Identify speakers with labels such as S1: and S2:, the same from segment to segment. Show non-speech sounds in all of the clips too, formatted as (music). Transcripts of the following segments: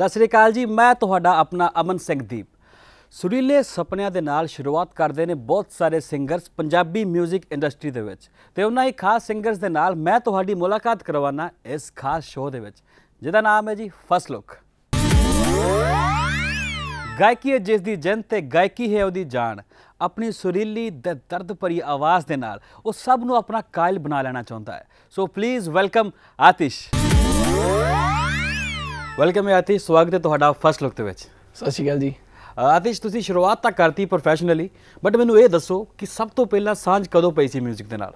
S1: ਸਤਿ ਸ੍ਰੀ ਅਕਾਲ ਜੀ ਮੈਂ ਤੁਹਾਡਾ ਆਪਣਾ ਅਮਨ ਸਿੰਘ ਦੀਪ ਸੁਰੀਲੇ ਸੁਪਨਿਆਂ ਦੇ ਨਾਲ ਸ਼ੁਰੂਆਤ ਕਰਦੇ ਨੇ ਬਹੁਤ ਸਾਰੇ ਸਿੰਗਰਸ ਪੰਜਾਬੀ 뮤직 ਇੰਡਸਟਰੀ ਦੇ ਵਿੱਚ ਤੇ ਉਹਨਾਂ ਹੀ ਖਾਸ ਸਿੰਗਰਸ ਦੇ ਨਾਲ ਮੈਂ ਤੁਹਾਡੀ ਮੁਲਾਕਾਤ ਕਰਵਾਉਣਾ ਇਸ ਖਾਸ ਸ਼ੋਅ ਦੇ ਵਿੱਚ ਜਿਹਦਾ ਨਾਮ ਹੈ ਜੀ ਫਸਟ ਲੁੱਕ ਗਾਇਕੀ ਹੈ ਜਿਸ ਦੀ ਜਨ ਤੇ ਗਾਇਕੀ ਹੈ ਉਹਦੀ ਜਾਨ ਆਪਣੀ ਸੁਰੀਲੀ ਤੇ ਦਰਦ ਭਰੀ ਆਵਾਜ਼ ਦੇ ਨਾਲ ਉਹ ਸਭ ਨੂੰ ਆਪਣਾ ਕਾਇਲ ਬਣਾ ਲੈਣਾ ਚਾਹੁੰਦਾ ਹੈ so please welcome Atish welcome ਹੈ ਆਤੀਸ਼ ਸਵਾਗਤ ਹੈ ਤੁਹਾਡਾ ਫਸਟ ਲੁੱਕ ਦੇ ਵਿੱਚ ਸਤਿ ਸ਼੍ਰੀ ਅਕਾਲ ਜੀ ਆਤੀਸ਼ ਤੁਸੀਂ ਸ਼ੁਰੂਆਤ ਤਾਂ ਕਰਤੀ ਪ੍ਰੋਫੈਸ਼ਨਲੀ ਬਟ ਮੈਨੂੰ ਇਹ ਦੱਸੋ ਕਿ ਸਭ ਤੋਂ ਪਹਿਲਾਂ ਸਾਂਝ ਕਦੋਂ ਪਈ ਸੀ 뮤직 ਦੇ ਨਾਲ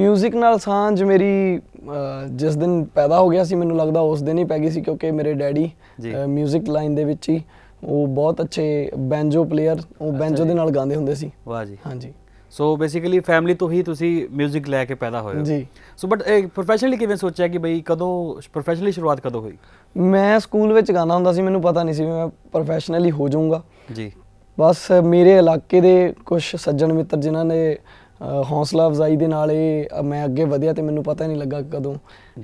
S2: 뮤직 ਨਾਲ ਸਾਂਝ ਮੇਰੀ ਜਿਸ ਦਿਨ ਪੈਦਾ ਹੋ ਗਿਆ ਸੀ ਮੈਨੂੰ ਲੱਗਦਾ ਉਸ ਦਿਨ ਹੀ ਪੈ ਗਈ ਸੀ ਕਿਉਂਕਿ ਮੇਰੇ ਡੈਡੀ 뮤직 ਲਾਈਨ ਦੇ ਵਿੱਚ ਹੀ ਉਹ ਬਹੁਤ ਅੱਛੇ ਬੈਂਜੋ ਪਲੇਅਰ ਉਹ ਬੈਂਜੋ ਦੇ ਨਾਲ ਗਾਉਂਦੇ ਹੁੰਦੇ ਸੀ
S1: ਵਾਹ ਜੀ ਹਾਂਜੀ ਸੋ ਬੇਸਿਕਲੀ ਫੈਮਿਲੀ ਤੋਂ ਹੀ ਤੁਸੀਂ 뮤직 ਲੈ ਕੇ ਪੈਦਾ ਹੋਏ ਜੀ ਸੋ ਬਟ ਪ੍ਰੋਫੈਸ਼ਨਲੀ ਕਿਵੇਂ ਸੋਚਿਆ ਕਿ ਬਈ ਕਦੋਂ ਪ੍ਰੋਫੈਸ਼ਨਲੀ ਸ਼ੁਰੂਆਤ ਕਦੋਂ ਹੋਈ
S2: ਮੈਂ ਸਕੂਲ ਵਿੱਚ ਗਾਣਾ ਹੁੰਦਾ ਸੀ ਮੈਨੂੰ ਪਤਾ ਨਹੀਂ ਸੀ ਮੈਂ ਪ੍ਰੋਫੈਸ਼ਨਲੀ ਹੋ ਜਾਊਂਗਾ ਜੀ ਬਸ ਮੇਰੇ ਇਲਾਕੇ ਦੇ ਕੁਝ ਸੱਜਣ ਮਿੱਤਰ ਜਿਨ੍ਹਾਂ ਨੇ ਹੌਸਲਾ ਅਫਜ਼ਾਈ ਦੇ ਨਾਲ ਇਹ ਮੈਂ ਅੱਗੇ ਵਧਿਆ ਤੇ ਮੈਨੂੰ ਪਤਾ ਨਹੀਂ ਲੱਗਾ ਕਦੋਂ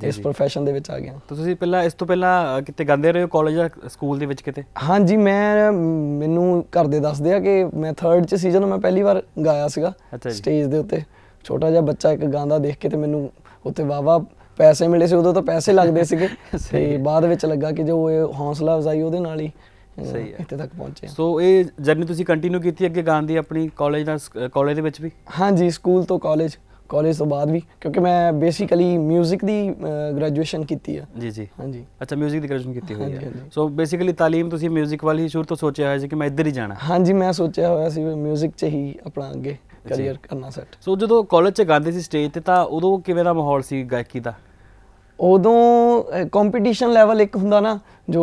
S2: ਇਸ profession ਦੇ ਵਿੱਚ ਆ ਗਿਆ
S1: ਤਾਂ ਤੁਸੀਂ ਪਹਿਲਾਂ ਇਸ ਤੋਂ ਪਹਿਲਾਂ ਕਿਤੇ ਗਾਉਂਦੇ ਰਹੇ ਹੋ ਕਾਲਜ ਜਾਂ ਸਕੂਲ ਦੇ ਵਿੱਚ ਕਿਤੇ
S2: ਹਾਂਜੀ ਮੈਂ ਮੈਨੂੰ ਘਰ ਦੇ ਦੱਸਦੇ ਆ ਕਿ ਮੈਂ 3rd ਚ ਸੀਜ਼ਨ ਮੈਂ ਪਹਿਲੀ ਵਾਰ ਗਾਇਆ ਸੀਗਾ ਸਟੇਜ ਦੇ ਉੱਤੇ ਛੋਟਾ ਜਿਹਾ ਬੱਚਾ ਇੱਕ ਗਾਉਂਦਾ ਦੇਖ ਕੇ ਤੇ ਮੈਨੂੰ ਉੱਤੇ ਵਾਵਾ ਪੈਸੇ ਮਿਲੇ ਸੀ ਉਦੋਂ ਤਾਂ ਪੈਸੇ ਲੱਗਦੇ ਸੀਗੇ (laughs) ਤੇ ਬਾਅਦ ਵਿੱਚ ਲੱਗਾ ਕਿ ਜੋ ਇਹ ਹੌਸਲਾ ਅਫਜ਼ਾਈ ਉਹਦੇ ਨਾਲ ਹੀ
S1: ਸਹੀ ਹੈ ਇੱਥੇ ਤੱਕ ਪਹੁੰਚੇ ਹਾਂ ਸੋ ਇਹ ਜਰਨੀ ਤੁਸੀਂ ਕੰਟੀਨਿਊ ਕੀਤੀ ਅੱਗੇ ਗਾਣ ਦੀ ਆਪਣੀ ਕਾਲਜ ਦਾ ਕਾਲਜ ਦੇ ਵਿੱਚ ਵੀ
S2: ਹਾਂਜੀ ਸਕੂਲ ਤੋਂ ਕਾਲਜ ਕਾਲਜ ਤੋਂ ਬਾਅਦ ਵੀ ਕਿਉਂਕਿ ਮੈਂ ਬੇਸਿਕਲੀ 뮤직 ਦੀ ਗ੍ਰੈਜੂਏਸ਼ਨ ਕੀਤੀ ਹੈ
S1: ਜੀ ਜੀ ਹਾਂਜੀ ਅੱਛਾ 뮤직 ਦੀ ਗ੍ਰੈਜੂਏਸ਼ਨ ਕੀਤੀ ਹੋਈ ਹੈ ਸੋ ਬੇਸਿਕਲੀ ਤਾਲੀਮ ਤੁਸੀਂ 뮤직 ਵਾਲੀ ਸ਼ੁਰੂ ਤੋਂ ਸੋਚਿਆ ਹੋਇਆ ਸੀ ਕਿ ਮੈਂ ਇੱਧਰ ਹੀ ਜਾਣਾ
S2: ਹਾਂਜੀ ਮੈਂ ਸੋਚਿਆ ਹੋਇਆ ਸੀ 뮤직 'ਚ ਹੀ ਆਪਣਾ ਅੱਗੇ
S1: ਕੈਰੀਅਰ ਕਰਨਾ ਸੈੱਟ ਸੋ ਜਦੋਂ ਕਾਲਜ 'ਚ ਗਾਉਂਦੇ ਸੀ ਸਟੇਜ ਤੇ ਤਾਂ ਉਦੋਂ ਕਿਵੇਂ ਦਾ ਮਾਹੌਲ ਸੀ ਗਾਇਕੀ ਦਾ
S2: ਉਦੋਂ ਕੰਪੀਟੀਸ਼ਨ ਲੈਵਲ ਇੱਕ ਹੁੰਦਾ ਨਾ ਜੋ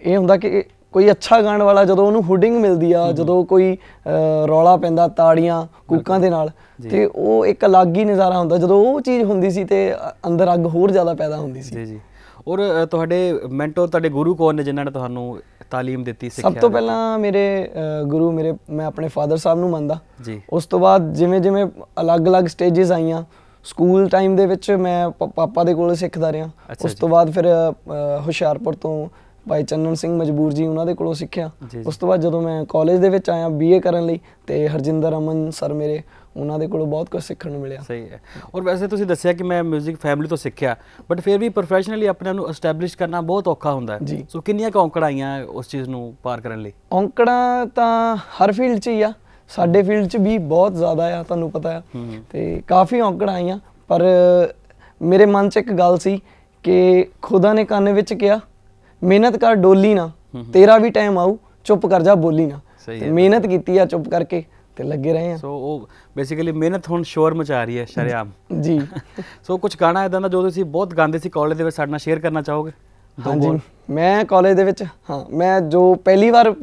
S2: ਇਹ ਹੁੰਦਾ ਕਿ ਕੋਈ ਅੱਛਾ ਗਾਣ ਵਾਲਾ ਜਦੋਂ ਉਹਨੂੰ ਹੁਡਿੰਗ ਮਿਲਦੀ ਆ ਜਦੋਂ ਕੋਈ ਰੌਲਾ ਪੈਂਦਾ ਤਾੜੀਆਂ ਕੂਕਾਂ ਦੇ ਨਾਲ ਤੇ ਉਹ ਇੱਕ ਅਲੱਗ ਹੀ ਨਜ਼ਾਰਾ ਹੁੰਦਾ ਜਦੋਂ ਉਹ ਚੀਜ਼ ਹੁੰਦੀ ਸੀ ਤੇ ਅੰਦਰ ਅੱਗ ਹੋਰ ਜ਼ਿਆਦਾ ਪੈਦਾ ਹੁੰਦੀ ਸੀ
S1: ਜੀ ਜੀ ਔਰ ਤੁਹਾਡੇ ਮੈਂਟਰ ਤੁਹਾਡੇ ਗੁਰੂ ਕੋਣ ਨੇ ਜਿਨ੍ਹਾਂ ਨੇ ਤੁਹਾਨੂੰ تعلیم ਦਿੱਤੀ ਸਿੱਖਿਆ ਸਭ ਤੋਂ ਪਹਿਲਾਂ
S2: ਮੇਰੇ ਗੁਰੂ ਮੇਰੇ ਮੈਂ ਆਪਣੇ ਫਾਦਰ ਸਾਹਿਬ ਨੂੰ ਮੰਨਦਾ ਜੀ ਉਸ ਤੋਂ ਬਾਅਦ ਜਿਵੇਂ ਜਿਵੇਂ ਅਲੱਗ-ਅਲੱਗ ਸਟੇजेस ਆਈਆਂ ਸਕੂਲ ਟਾਈਮ ਦੇ ਵਿੱਚ ਮੈਂ ਪਾਪਾ ਦੇ ਕੋਲ ਸਿੱਖਦਾ ਰਿਹਾ ਉਸ ਤੋਂ ਬਾਅਦ ਫਿਰ ਹੁਸ਼ਿਆਰਪੁਰ ਤੋਂ ਭਾਈ ਚੰਨਨ ਸਿੰਘ ਮਜਬੂਰ ਜੀ ਉਹਨਾਂ ਦੇ ਕੋਲੋਂ ਸਿੱਖਿਆ ਉਸ ਤੋਂ ਬਾਅਦ ਜਦੋਂ ਮੈਂ ਕਾਲਜ ਦੇ ਵਿੱਚ ਆਇਆ ਬੀਏ ਕਰਨ ਲਈ ਤੇ ਹਰਜਿੰਦਰ ਅਮਨ ਸਰ ਮੇਰੇ ਉਹਨਾਂ ਦੇ ਕੋਲੋਂ ਬਹੁਤ ਕੁਝ ਸਿੱਖਣ ਨੂੰ ਮਿਲਿਆ
S1: ਸਹੀ ਹੈ ਔਰ ਵੈਸੇ ਤੁਸੀਂ ਦੱਸਿਆ ਕਿ ਮੈਂ 뮤직 ਫੈਮਿਲੀ ਤੋਂ ਸਿੱਖਿਆ ਬਟ ਫਿਰ ਵੀ ਪ੍ਰੋਫੈਸ਼ਨਲੀ ਆਪਣੇ ਨੂੰ ਐਸਟੈਬਲਿਸ਼ ਕਰਨਾ ਬਹੁਤ ਔਖਾ ਹੁੰਦਾ ਹੈ ਸੋ ਕਿੰਨੀਆਂ ਔਂਕੜਾਂ ਆਈਆਂ ਉਸ ਚੀਜ਼ ਨੂੰ ਪਾਰ ਕਰਨ ਲਈ
S2: ਔਂਕੜਾਂ ਤਾਂ ਹਰ ਫੀਲਡ 'ਚ ਹੀ ਆ ਸਾਡੇ ਫੀਲਡ 'ਚ ਵੀ ਬਹੁਤ ਜ਼ਿਆਦਾ ਆ ਤੁਹਾਨੂੰ ਪਤਾ ਹੈ ਤੇ ਕਾਫੀ ਔਂਕੜਾਂ ਆਈਆਂ ਪਰ ਮੇਰੇ ਮਨ 'ਚ ਇੱਕ ਗੱਲ ਸੀ ਕਿ ਖੁਦਾ ਨੇ ਕੰਨ ਵਿੱਚ ਕਿਹਾ ਮਿਹਨਤ ਕਰ ਡੋਲੀ ਨਾ ਤੇਰਾ ਵੀ ਟਾਈਮ ਆਊ ਚੁੱਪ ਕਰ ਜਾ ਬੋਲੀ ਨਾ ਮਿਹਨਤ ਕੀਤੀ
S1: ਆ ਚੁੱਪ ਕਰਕੇ ਤੇ ਲੱਗੇ ਰਹੇ ਆ ਸੋ ਉਹ ਬੇਸਿਕਲੀ ਮਿਹਨਤ ਹੁਣ ਸ਼ੋਰ ਮਚਾ ਰਹੀ ਹੈ ਸ਼ਰਿਆਮ ਜੀ ਸੋ (laughs) ਕੁਝ ਗਾਣਾ ਇਦਾਂ ਦਾ ਜੋ ਤੁਸੀਂ ਬਹੁਤ ਗਾਉਂਦੇ ਸੀ ਕਾਲਜ ਦੇ ਵਿੱਚ ਸਾਡੇ ਨਾਲ ਸ਼ੇਅਰ ਕਰਨਾ ਚਾਹੋਗੇ ਹਾਂਜੀ
S2: ਮੈਂ ਕਾਲਜ ਦੇ ਵਿੱਚ ਹਾਂ ਮੈਂ ਜੋ ਪਹਿਲੀ ਵਾਰ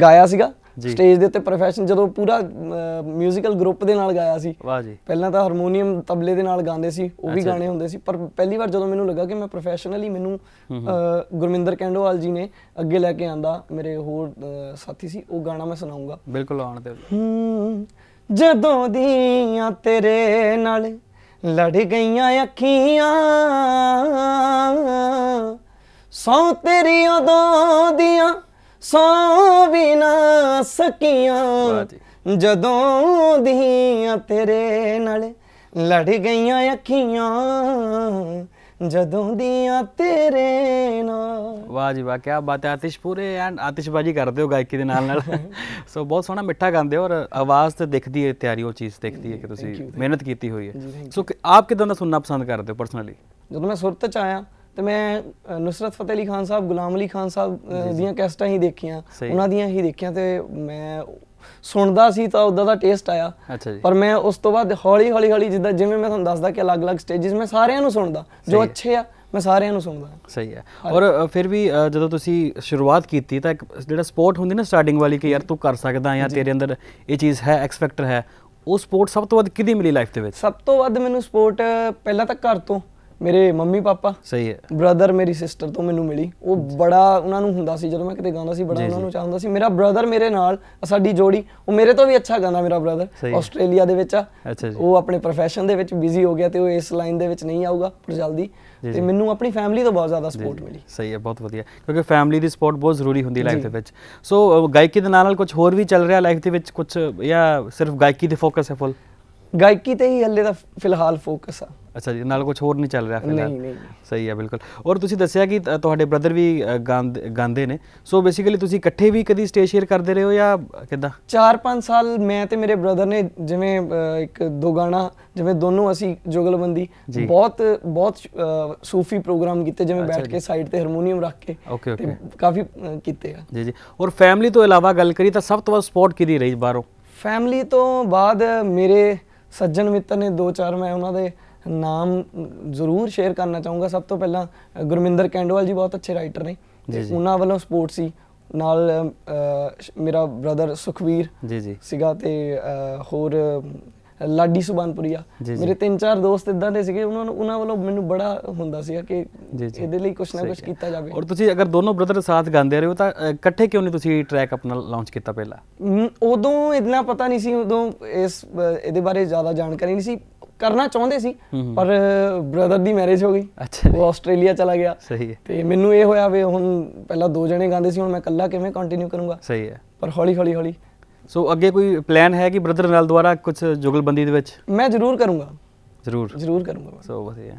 S2: ਗਾਇਆ ਸੀਗਾ ਸਟੇਜ ਦੇ ਉੱਤੇ ਪ੍ਰੋਫੈਸ਼ਨ ਜਦੋਂ ਪੂਰਾ 뮤지컬 ਗਰੁੱਪ ਦੇ ਨਾਲ ਗਾਇਆ ਸੀ ਵਾਹ ਜੀ ਪਹਿਲਾਂ ਤਾਂ ਹਾਰਮੋਨੀਅਮ ਤਬਲੇ ਦੇ ਨਾਲ ਗਾਉਂਦੇ ਸੀ ਉਹ ਵੀ ਗਾਣੇ ਹੁੰਦੇ ਸੀ ਪਰ ਪਹਿਲੀ ਵਾਰ ਜਦੋਂ ਮੈਨੂੰ ਲੱਗਾ ਕਿ ਮੈਂ ਪ੍ਰੋਫੈਸ਼ਨਲੀ ਮੈਨੂੰ ਗੁਰਮਿੰਦਰ ਕੈਂਡੋਵਾਲ ਜੀ ਨੇ ਅੱਗੇ ਲੈ ਕੇ ਆਂਦਾ ਮੇਰੇ ਹੋਰ ਸਾਥੀ ਸੀ ਉਹ ਗਾਣਾ ਮੈਂ ਸੁਣਾਉਂਗਾ
S1: ਬਿਲਕੁਲ ਆਣ ਤੇ
S2: ਜਦੋਂ ਦੀਆਂ ਤੇਰੇ ਨਾਲ ਲੜ ਗਈਆਂ ਅੱਖੀਆਂ ਸੌ ਤੇਰੀਆਂ ਦੋਦੀਆਂ ਸੋ ਵੀ ਨਾ ਸਕੀਆਂ ਜਦੋਂ ਦੀਆਂ ਤੇਰੇ ਨਾਲ ਲੜ ਗਈਆਂ ਅੱਖੀਆਂ ਜਦੋਂ ਦੀਆਂ ਤੇਰੇ ਨਾਲ
S1: ਵਾਹ ਜੀ ਵਾਹ ਕੀ ਬਾਤ ਹੈ ਆਤਿਸ਼ ਪੂਰੇ ਐਂਡ ਆਤਿਸ਼ਬਾਜੀ ਕਰਦੇ ਹੋ ਗਾਇਕੀ ਦੇ ਨਾਲ ਨਾਲ (laughs) ਸੋ ਬਹੁਤ ਸੋਹਣਾ ਮਿੱਠਾ ਗਾਉਂਦੇ ਹੋ ਔਰ ਆਵਾਜ਼ ਤੇ ਦਿਖਦੀ ਹੈ ਤਿਆਰੀ ਉਹ ਚੀਜ਼ ਦਿਖਦੀ ਹੈ ਕਿ ਤੁਸੀਂ ਮਿਹਨਤ ਕੀਤੀ ਹੋਈ ਹੈ ਸੋ ਆਪ ਕਿਦਾਂ ਦਾ ਸੁਣਨਾ ਪਸੰਦ ਕਰਦੇ ਹੋ ਪਰਸਨਲੀ
S2: ਜਦੋਂ ਮੈਂ ਸੁਰਤ ਚ ਆਇਆ ਤੇ ਮੈਂ ਨੁਸਰਤ ਫਤਿਹ ਅਲੀ ਖਾਨ ਸਾਹਿਬ ਗੁਲਾਮ ਅਲੀ ਖਾਨ ਸਾਹਿਬ ਦੀਆਂ ਕੈਸਟਾਂ ਹੀ ਦੇਖੀਆਂ ਉਹਨਾਂ ਦੀਆਂ ਹੀ ਦੇਖੀਆਂ ਤੇ ਮੈਂ ਸੁਣਦਾ ਸੀ ਤਾਂ ਉਦਾਂ ਦਾ ਟੇਸਟ ਆਇਆ ਪਰ ਮੈਂ ਉਸ ਤੋਂ ਬਾਅਦ ਹੌਲੀ ਹੌਲੀ ਹੌਲੀ ਜਿੱਦਾਂ ਜਿਵੇਂ ਮੈਂ ਤੁਹਾਨੂੰ ਦੱਸਦਾ ਕਿ ਅਲੱਗ-ਅਲੱਗ ਸਟੇਜਸ ਮੈਂ ਸਾਰਿਆਂ ਨੂੰ ਸੁਣਦਾ ਜੋ ਅੱਛੇ ਆ ਮੈਂ ਸਾਰਿਆਂ ਨੂੰ ਸੁਣਦਾ
S1: ਸਹੀ ਹੈ ਔਰ ਫਿਰ ਵੀ ਜਦੋਂ ਤੁਸੀਂ ਸ਼ੁਰੂਆਤ ਕੀਤੀ ਤਾਂ ਇੱਕ ਜਿਹੜਾ ਸਪੋਰਟ ਹੁੰਦੀ ਨਾ ਸਟਾਰਟਿੰਗ ਵਾਲੀ ਕਿ ਯਾਰ ਤੂੰ ਕਰ ਸਕਦਾ ਜਾਂ ਤੇਰੇ ਅੰਦਰ ਇਹ ਚੀਜ਼ ਹੈ ਐਕਸਪੈਕਟਰ ਹੈ ਉਹ ਸਪੋਰਟ ਸਭ ਤੋਂ ਵੱਧ ਕਿਦੀ ਮਿਲੀ ਲਾਈਫ ਦੇ ਵਿੱਚ ਸਭ ਤੋਂ ਵੱਧ ਮੈਨੂੰ ਸਪੋਰਟ ਪਹਿਲਾਂ ਤਾਂ ਘਰ ਤੋਂ ਮੇਰੇ
S2: ਮੰਮੀ ਪਾਪਾ ਸਹੀ ਹੈ ਬ੍ਰਦਰ ਮੇਰੀ ਸਿਸਟਰ ਤੋਂ ਮੈਨੂੰ ਮਿਲੀ ਉਹ ਬੜਾ ਉਹਨਾਂ ਨੂੰ ਹੁੰਦਾ ਸੀ ਜਦੋਂ ਮੈਂ ਕਿਤੇ ਗਾਉਂਦਾ ਸੀ ਬੜਾ ਉਹਨਾਂ ਨੂੰ ਚਾਹੁੰਦਾ ਸੀ ਮੇਰਾ ਬ੍ਰਦਰ ਮੇਰੇ ਨਾਲ ਸਾਡੀ ਜੋੜੀ ਉਹ ਮੇਰੇ ਤੋਂ ਵੀ ਅੱਛਾ ਗਾਉਂਦਾ ਮੇਰਾ ਬ੍ਰਦਰ ਆਸਟ੍ਰੇਲੀਆ ਦੇ ਵਿੱਚ ਆ ਉਹ ਆਪਣੇ profession ਦੇ ਵਿੱਚ ਬਿਜ਼ੀ ਹੋ ਗਿਆ ਤੇ ਉਹ ਇਸ ਲਾਈਨ ਦੇ ਵਿੱਚ ਨਹੀਂ ਆਊਗਾ ਪਰ ਜਲਦੀ ਤੇ ਮੈਨੂੰ ਆਪਣੀ ਫੈਮਿਲੀ ਤੋਂ ਬਹੁਤ ਜ਼ਿਆਦਾ ਸਪੋਰਟ
S1: ਮਿਲੀ ਸਹੀ ਹੈ ਬਹੁਤ ਵਧੀਆ ਕਿਉਂਕਿ ਫੈਮਿਲੀ ਦੀ ਸਪੋਰਟ ਬਹੁਤ ਜ਼ਰੂਰੀ ਹੁੰਦੀ ਲਾਈਫ ਦੇ ਵਿੱਚ ਸੋ ਗਾਇਕੀ ਦੇ ਨਾਲ ਨਾਲ ਕੁਝ ਹੋਰ ਵੀ ਚੱਲ ਰਿਹਾ ਲਾਈਫ ਦੇ ਵਿੱਚ ਕੁਝ ਜਾਂ ਸਿਰਫ ਗਾਇਕੀ ਤੇ ਫੋਕਸ ਹੈ ਫੁੱਲ ਗਾਇਕੀ ਤੇ ਹੀ ਹੱਲੇ ਦਾ ਫਿਲਹਾਲ ਫੋਕਸ ਆ ਅੱਛਾ ਜੀ ਨਾਲ ਕੁਝ ਹੋਰ ਨਹੀਂ ਚੱਲ ਰਿਹਾ ਫਿਰ ਨਹੀਂ ਨਹੀਂ ਸਹੀ ਹੈ ਬਿਲਕੁਲ ਔਰ ਤੁਸੀਂ ਦੱਸਿਆ ਕਿ ਤੁਹਾਡੇ ਬ੍ਰਦਰ ਵੀ ਗਾਉਂਦੇ ਨੇ ਸੋ ਬੇਸਿਕਲੀ ਤੁਸੀਂ ਇਕੱਠੇ ਵੀ ਕਦੀ ਸਟੇਜ ਸ਼ੇਅਰ ਕਰਦੇ ਰਹੇ ਹੋ ਜਾਂ ਕਿਦਾਂ 4-5 ਸਾਲ ਮੈਂ ਤੇ ਮੇਰੇ ਬ੍ਰਦਰ ਨੇ
S2: ਜਿਵੇਂ ਇੱਕ ਦੋ ਗਾਣਾ ਜਿਵੇਂ ਦੋਨੋਂ ਅਸੀਂ ਜੁਗਲਬੰਦੀ ਬਹੁਤ ਬਹੁਤ ਸੂਫੀ ਪ੍ਰੋਗਰਾਮ ਕੀਤੇ ਜਿਵੇਂ ਬੈਠ ਕੇ ਸਾਈਡ ਤੇ ਹਾਰਮੋਨੀਅਮ ਰੱਖ ਕੇ ਤੇ ਕਾਫੀ ਕੀਤੇ ਆ
S1: ਜੀ ਜੀ ਔਰ ਫੈਮਿਲੀ ਤੋਂ ਇਲਾਵਾ ਗੱਲ ਕਰੀ ਤਾਂ ਸਭ ਤੋਂ ਵੱਧ ਸਪੋਰਟ ਕਿਹਦੀ ਰਹੀ ਬਾਹਰੋਂ
S2: ਫੈਮਿਲੀ ਤੋਂ ਬਾਅਦ ਮੇਰੇ ਸੱਜਣ ਮਿੱਤਰ ਨੇ ਦੋ ਚਾਰ ਮੈਂ ਉਹਨਾਂ ਦੇ ਨਾਮ ਜ਼ਰੂਰ ਸ਼ੇਅਰ ਕਰਨਾ ਚਾਹੂੰਗਾ ਸਭ ਤੋਂ ਪਹਿਲਾਂ ਗੁਰਮਿੰਦਰ ਕੈਂਡੋਵਾਲ ਜੀ ਬਹੁਤ ਅੱਛੇ ਰਾਈਟਰ ਨੇ ਉਹਨਾਂ ਵੱਲੋਂ ਸਪੋਰਟ ਸੀ ਨਾਲ ਮੇਰਾ ਬ੍ਰਦਰ ਸੁਖਵੀਰ ਜੀ ਜੀ ਸੀਗਾ ਤੇ ਹੋਰ ਲਾਡੀ ਸੁਬਾਨਪੁਰੀਆ ਮੇਰੇ ਤਿੰਨ ਚਾਰ ਦੋਸਤ ਇਦਾਂ ਦੇ ਸੀਗੇ ਉਹਨਾਂ ਨੂੰ ਉਹਨਾਂ ਵੱਲੋਂ ਮੈਨੂੰ ਬੜਾ ਹੁੰਦਾ ਸੀਗਾ ਕਿ ਇਹਦੇ ਲਈ ਕੁਝ ਨਾ ਕੁਝ ਕੀਤਾ ਜਾਵੇ ਔਰ
S1: ਤੁਸੀਂ ਅਗਰ ਦੋਨੋਂ ਬ੍ਰਦਰ ਸਾਥ ਗਾਉਂਦੇ ਰਹੇ ਹੋ ਤਾਂ ਇਕੱਠੇ ਕਿਉਂ ਨਹੀਂ ਤੁਸੀਂ ਟਰੈਕ ਆਪਣਾ ਲਾਂਚ ਕੀਤਾ ਪਹਿਲਾਂ
S2: ਉਦੋਂ ਇਦਾਂ ਪਤਾ ਨਹੀਂ ਸੀ ਉਦੋਂ ਇਸ ਇਹਦੇ ਬਾਰੇ ਜ਼ਿਆਦਾ ਜਾਣਕਾਰੀ ਨਹੀਂ ਸੀ ਕਰਨਾ ਚਾਹੁੰਦੇ ਸੀ ਪਰ ਬ੍ਰਦਰ ਦੀ ਮੈਰਿਜ ਹੋ ਗਈ ਅੱਛਾ ਉਹ ਆਸਟ੍ਰੇਲੀਆ ਚਲਾ ਗਿਆ ਸਹੀ ਹੈ ਤੇ ਮੈਨੂੰ ਇਹ ਹੋਇਆ ਵੀ ਹੁਣ ਪਹਿਲਾਂ ਦੋ ਜਣੇ ਗਾਉਂਦੇ ਸੀ ਹੁਣ ਮੈਂ ਇਕੱਲਾ ਕਿਵੇਂ ਕੰਟੀਨਿਊ ਕਰੂੰਗਾ ਸਹੀ ਹੈ ਪਰ ਹੌਲੀ ਹੌਲੀ ਹੌਲੀ
S1: ਸੋ ਅੱਗੇ ਕੋਈ ਪਲਾਨ ਹੈ ਕਿ ਬ੍ਰਦਰ ਨਾਲ ਦੁਬਾਰਾ ਕੁਝ ਜੁਗਲਬੰਦੀ ਦੇ ਵਿੱਚ ਮੈਂ ਜ਼ਰੂਰ ਕਰੂੰਗਾ ਜ਼ਰੂਰ ਜ਼ਰੂਰ ਕਰੂੰਗਾ ਸੋ ਵਧੀਆ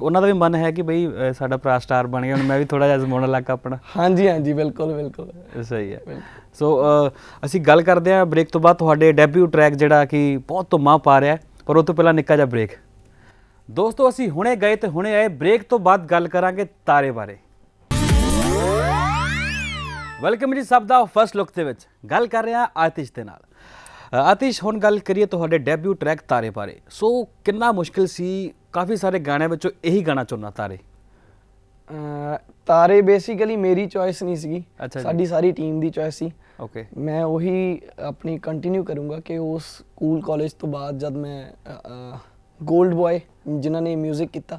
S1: ਉਹਨਾਂ ਦਾ ਵੀ ਮਨ ਹੈ ਕਿ ਬਈ ਸਾਡਾ ਪ੍ਰਾ ਸਟਾਰ ਬਣ ਗਿਆ ਹੁਣ ਮੈਂ ਵੀ ਥੋੜਾ ਜਿਹਾ ਜ਼ਮਾਉਣ ਲੱਗਾ ਆਪਣਾ ਹਾਂਜੀ ਹਾਂਜੀ ਬਿਲਕੁਲ ਬਿਲਕੁਲ ਸਹੀ ਹੈ ਸੋ ਅਸੀਂ ਗੱਲ ਕਰਦੇ ਹਾਂ ਬ੍ਰੇਕ ਤੋਂ ਬਾਅਦ ਤੁਹਾਡੇ ਡੈਬਿਊ ਟਰੈਕ ਜਿਹੜਾ ਕਿ ਬਹੁਤ ਧੁੰਮਾ ਪਾ ਰਿਹਾ ਹੈ ਪਰ ਉਹ ਤੋਂ ਪਹਿਲਾਂ ਨਿੱਕਾ ਜਿਹਾ ਬ੍ਰੇਕ ਦੋਸਤੋ ਅਸੀਂ ਹੁਣੇ ਗਏ ਤੇ ਹੁਣੇ ਆਏ ਬ੍ਰੇਕ ਤੋਂ ਬਾਅਦ ਗੱਲ ਕਰਾਂਗੇ ਤਾਰੇ ਬਾਰੇ ਵੈਲਕਮ ਜੀ ਸਭ ਦਾ ਫਰਸਟ ਲੁੱਕ ਦੇ ਵਿੱਚ ਗੱਲ ਕਰ ਰਿਹਾ ਆਤਿਸ਼ ਦੇ ਨਾਲ ਆਤਿਸ਼ ਹੁਣ ਗੱਲ ਕਰੀਏ ਤੁਹਾਡੇ ਡੈਬਿਊ ਟਰੈਕ ਤਾਰੇ ਬਾਰੇ ਸੋ ਕਿੰਨਾ ਮੁਸ਼ਕਿਲ ਸੀ ਕਾਫੀ ਸਾਰੇ ਗਾਣਿਆਂ ਵਿੱਚੋਂ ਇਹੀ ਗਾਣਾ ਚੁਣਨਾ ਤਾਰੇ
S2: ਤਾਰੇ ਬੇਸਿਕਲੀ ਮੇਰੀ ਚੋਇਸ ਨਹੀਂ ਸੀਗੀ ਸਾਡੀ ਸਾਰੀ ਟੀਮ ਦੀ ਚੋਇਸ ਸੀ ਓਕੇ ਮੈਂ ਉਹੀ ਆਪਣੀ ਕੰਟੀਨਿਊ ਕਰੂੰਗਾ ਕਿ ਉਸ ਸਕੂਲ ਕਾਲਜ ਤੋਂ ਬਾਅਦ ਜਦ ਮੈਂ 골ਡ ਬॉय ਜਿਨ੍ਹਾਂ ਨੇ 뮤직 ਕੀਤਾ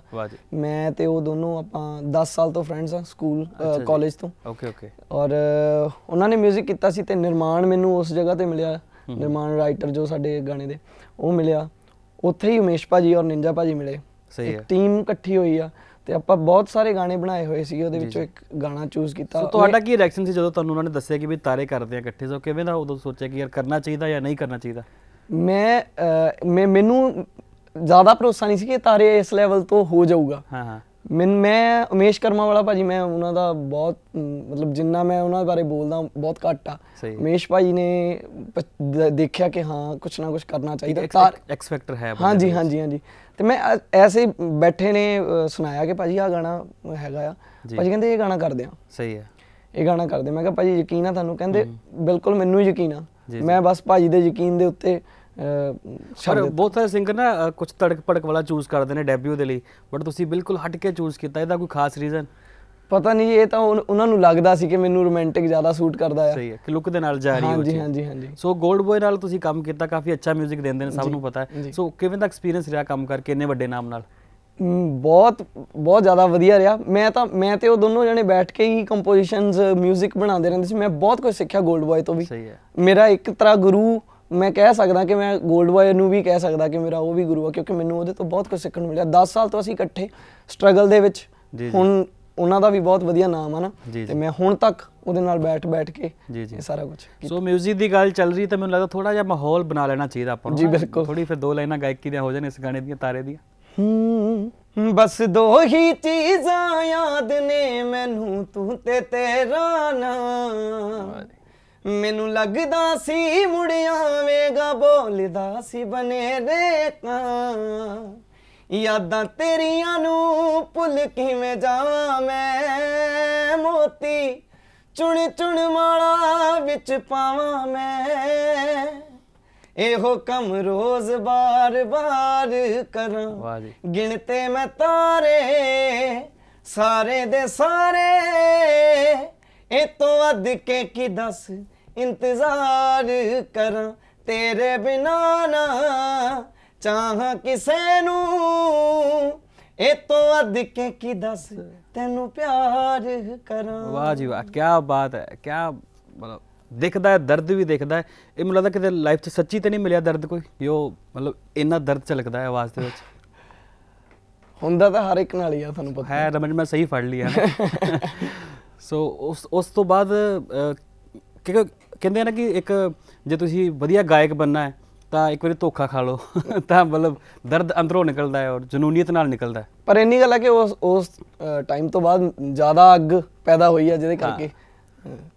S2: ਮੈਂ ਤੇ ਉਹ ਦੋਨੋਂ ਆਪਾਂ 10 ਸਾਲ ਤੋਂ ਫਰੈਂਡਸ ਆ ਸਕੂਲ ਕਾਲਜ ਤੋਂ ਓਕੇ ਓਕੇ ਔਰ ਉਹਨਾਂ ਨੇ 뮤직 ਕੀਤਾ ਸੀ ਤੇ ਨਿਰਮਾਣ ਮੈਨੂੰ ਉਸ ਜਗ੍ਹਾ ਤੇ ਮਿਲਿਆ ਨਿਰਮਾਣ ਰਾਈਟਰ ਜੋ ਸਾਡੇ ਗਾਣੇ ਦੇ ਉਹ ਮਿਲਿਆ ਉੱਥੇ ਹੀ ਉਮੇਸ਼ ਭਾਜੀ ਔਰ ਨਿੰਜਾ ਭਾਜੀ ਮਿਲੇ ਸਹੀ ਹੈ ਟੀਮ ਇਕੱਠੀ ਹੋਈ ਆ ਤੇ ਆਪਾਂ ਬਹੁਤ ਸਾਰੇ ਗਾਣੇ ਬਣਾਏ ਹੋਏ ਸੀ ਉਹਦੇ ਵਿੱਚੋਂ ਇੱਕ ਗਾਣਾ ਚੂਜ਼ ਕੀਤਾ ਸੋ ਤੁਹਾਡਾ
S1: ਕੀ ਰਿਐਕਸ਼ਨ ਸੀ ਜਦੋਂ ਤੁਹਾਨੂੰ ਉਹਨਾਂ ਨੇ ਦੱਸਿਆ ਕਿ ਵੀ ਤਾਰੇ ਕਰਦੇ ਆ ਇਕੱਠੇ ਸੋ ਕਿਵੇਂ ਦਾ ਉਦੋਂ ਸੋਚਿਆ ਕਿ ਯਾਰ ਕਰਨਾ ਚਾਹੀਦਾ ਜਾਂ ਨਹੀਂ ਕਰਨਾ ਚਾਹੀਦਾ
S2: ਮੈਂ ਮੈਨੂੰ ਜ਼ਿਆਦਾ ਭਰੋਸਾ ਨਹੀਂ ਸੀ ਕਿ ਤਾਰੇ ਇਸ ਲੈਵਲ ਤੋਂ ਹੋ ਜਾਊਗਾ ਹਾਂ ਹਾਂ ਮੈਂ ਮੈਂ ਉਮੇਸ਼ ਕਰਮਾ ਵਾਲਾ ਭਾਜੀ ਮੈਂ ਉਹਨਾਂ ਦਾ ਬਹੁਤ ਮਤਲਬ ਜਿੰਨਾ ਮੈਂ ਉਹਨਾਂ ਬਾਰੇ ਬੋਲਦਾ ਬਹੁਤ ਘੱਟ ਆ ਉਮੇਸ਼ ਭਾਜੀ ਨੇ ਦੇਖਿਆ ਕਿ ਹਾਂ ਕੁਝ ਨਾ ਕੁਝ ਕਰਨਾ ਚਾਹੀਦਾ ਤਾਰ
S1: ਐਕਸ ਫੈਕਟਰ ਹੈ ਹਾਂਜੀ
S2: ਹਾਂਜੀ ਹਾਂਜੀ ਤੇ ਮੈਂ ਐਸੇ ਬੈਠੇ ਨੇ ਸੁਣਾਇਆ ਕਿ ਭਾਜੀ ਆ ਗਾਣਾ ਹੈਗਾ ਆ ਭਾਜੀ ਕਹਿੰਦੇ ਇਹ ਗਾਣਾ ਕਰਦੇ ਆ ਸਹੀ ਹੈ ਇਹ ਗਾਣਾ ਕਰਦੇ ਮੈਂ ਕਿਹਾ ਭਾਜੀ ਯਕੀਨ ਆ ਤੁਹਾਨੂੰ ਕਹਿੰਦੇ ਬਿਲਕੁਲ ਮੈਨੂੰ ਯਕੀਨ ਆ ਮੈਂ ਬਸ ਭਾਜੀ ਦੇ ਯਕੀਨ ਦੇ ਉੱਤੇ
S1: ਸਰ ਬਹੁਤ ਸਾਰੇ ਸਿੰਗਰ ਨਾ ਕੁਝ ਤੜਕ ਪੜਕ ਵਾਲਾ ਚੂਜ਼ ਕਰਦੇ ਨੇ ਡੈਬਿਊ ਦੇ ਲਈ ਬਟ ਤੁਸੀਂ ਬਿਲਕੁਲ ਹਟ ਕੇ ਚੂਜ਼ ਕੀਤਾ ਇਹਦਾ ਕੋਈ ਖਾਸ ਰੀਜ਼ਨ ਪਤਾ ਨਹੀਂ ਇਹ ਤਾਂ ਉਹਨਾਂ ਨੂੰ ਲੱਗਦਾ ਸੀ ਕਿ ਮੈਨੂੰ ਰੋਮਾਂਟਿਕ ਜ਼ਿਆਦਾ ਸੂਟ ਕਰਦਾ ਆ ਸਹੀ ਹੈ ਕਿ ਲੁੱਕ ਦੇ ਨਾਲ ਜਾ ਰਹੀ ਹੋ ਹਾਂਜੀ ਹਾਂਜੀ ਹਾਂਜੀ ਸੋ 골ਡ ਬॉय ਨਾਲ ਤੁਸੀਂ ਕੰਮ ਕੀਤਾ ਕਾਫੀ ਅੱਛਾ 뮤직 ਦਿੰਦੇ ਨੇ ਸਭ ਨੂੰ ਪਤਾ ਹੈ ਸੋ ਕਿਵੇਂ ਦਾ ਐਕਸਪੀਰੀਅੰਸ ਰਿਹਾ ਕੰਮ ਕਰਕੇ ਇੰਨੇ ਵੱਡੇ ਨਾਮ ਨਾਲ
S2: ਬਹੁਤ ਬਹੁਤ ਜ਼ਿਆਦਾ ਵਧੀਆ ਰਿਹਾ ਮੈਂ ਤਾਂ ਮੈਂ ਤੇ ਉਹ ਦੋਨੋਂ ਜਣੇ ਬੈਠ ਕੇ ਹੀ ਕੰਪੋਜੀਸ਼ਨਸ 뮤직 ਬਣਾਉਂਦੇ ਰਹਿੰਦੇ ਸੀ ਮੈਂ ਬਹੁਤ ਕੁਝ ਸਿੱਖਿਆ 골ਡ ਬॉय ਤੋਂ ਵੀ ਸਹੀ ਹੈ ਮੇਰਾ ਇੱਕ ਤਰ੍ਹਾਂ ਗੁਰੂ ਮੈਂ ਕਹਿ ਸਕਦਾ ਕਿ ਮੈਂ 골ਡ ਬॉय ਨੂੰ ਵੀ ਕਹਿ ਸਕਦਾ ਕਿ ਮੇਰਾ ਉਹ ਵੀ ਗੁਰੂ ਆ ਕਿਉਂਕਿ ਮੈਨੂੰ ਉਹਦੇ ਤੋਂ ਬਹੁਤ ਕੁਝ ਸਿੱਖਣ ਨੂੰ ਮਿਲਿਆ 10 ਸਾਲ ਤੋਂ ਅਸੀਂ ਇਕੱਠੇ ਸਟਰਗਲ ਦੇ ਵਿੱਚ ਹੁਣ ਉਹਨਾਂ ਦਾ ਵੀ ਬਹੁਤ ਵਧੀਆ ਨਾਮ ਆ ਨਾ ਤੇ ਮੈਂ ਹੁਣ ਤੱਕ ਉਹਦੇ ਨਾਲ ਬੈਠ ਬੈਠ ਕੇ
S1: ਇਹ ਸਾਰਾ ਕੁਝ ਸੋ 뮤직 ਦੀ ਗੱਲ ਚੱਲ ਰਹੀ ਤਾਂ ਮੈਨੂੰ ਲੱਗਦਾ ਥੋੜਾ ਜਿਹਾ ਮਾਹੌਲ ਬਣਾ ਲੈਣਾ ਚਾਹੀਦਾ ਆਪਾਂ ਨੂੰ ਜੀ ਬਿਲਕੁਲ ਥੋੜੀ ਫਿਰ ਦੋ ਲਾਈਨਾਂ ਗਾਇਕੀ ਦੀਆਂ ਹੋ ਜਾਣ ਇਸ ਗਾਣੇ ਦੀਆਂ ਤਾਰੇ ਦੀਆਂ
S2: ਹੂੰ ਬਸ ਦੋ ਹੀ ਚੀਜ਼ਾਂ ਯਾਦ ਨੇ ਮੈਨੂੰ ਤੂੰ ਤੇ ਤੇਰਾ ਨਾਮ ਮੈਨੂੰ ਲੱਗਦਾ ਸੀ ਮੁੜ ਆਵੇਂਗਾ ਬੋਲਦਾ ਸੀ ਬਨੇ ਰੇ ਯਾਦਾਂ ਤੇਰੀਆਂ ਨੂੰ ਭੁੱਲ ਕਿਵੇਂ ਜਾਵਾਂ ਮੈਂ ਮੋਤੀ ਚੁਣ ਚੁਣ ਮਾਲਾ ਵਿੱਚ ਪਾਵਾਂ ਮੈਂ ਇਹੋ ਕੰਮ ਰੋਜ਼ ਬਾਰ-ਬਾਰ ਕਰਾਂ ਗਿਣਤੇ ਮੈਂ ਤਾਰੇ ਸਾਰੇ ਦੇ ਸਾਰੇ ਇਹ ਤੋਂ ਵੱਧ ਕੇ ਕੀ ਦੱਸ ਇੰਤਜ਼ਾਰ ਕਰਾਂ ਤੇਰੇ ਬਿਨਾ ਨਾ ਚਾਹਾਂ ਕਿਸੇ ਨੂੰ ਇਹ ਤੋਂ ਅੱਧ ਕੇ ਕੀ ਦੱਸ ਤੈਨੂੰ ਪਿਆਰ ਕਰਾਂ ਵਾਹ ਜੀ
S1: ਵਾਹ ਕੀ ਬਾਤ ਹੈ ਕੀ ਮਤਲਬ ਦਿਖਦਾ ਹੈ ਦਰਦ ਵੀ ਦਿਖਦਾ ਹੈ ਇਹ ਮੈਨੂੰ ਲੱਗਦਾ ਕਿਤੇ ਲਾਈਫ 'ਚ ਸੱਚੀ ਤੇ ਨਹੀਂ ਮਿਲਿਆ ਦਰਦ ਕੋਈ ਜੋ ਮਤਲਬ ਇੰਨਾ ਦਰਦ ਚਲਕਦਾ ਹੈ ਆਵਾਜ਼ ਦੇ ਵਿੱਚ ਹੁੰਦਾ ਤਾਂ ਹਰ ਇੱਕ ਨਾਲ ਹੀ ਆ ਤੁਹਾਨੂੰ ਪਤਾ ਹੈ ਰਮਨ ਮੈਂ ਸਹੀ ਫੜ ਲਿਆ ਸੋ (laughs) ਉਸ ਉਸ ਤੋਂ ਬਾਅਦ ਕਿਉਂਕਿ ਕਹਿੰਦੇ ਨੇ ਕਿ ਇੱਕ ਜੇ ਤੁਸੀਂ ਵਧੀਆ ਗਾਇਕ ਬੰਨਾ ਹੈ ਤਾਂ ਇੱਕ ਵਾਰੀ ਧੋਖਾ ਖਾ ਲਓ (laughs) ਤਾਂ ਮਤਲਬ ਦਰਦ ਅੰਦਰੋਂ ਨਿਕਲਦਾ ਹੈ ਔਰ ਜਨੂਨੀਅਤ ਨਾਲ ਨਿਕਲਦਾ ਹੈ ਪਰ ਇੰਨੀ ਗੱਲ ਹੈ ਕਿ ਉਸ ਉਸ ਟਾਈਮ ਤੋਂ ਬਾਅਦ ਜ਼ਿਆਦਾ ਅੱਗ ਪੈਦਾ ਹੋਈ ਹੈ ਜਿਹਦੇ ਕਰਕੇ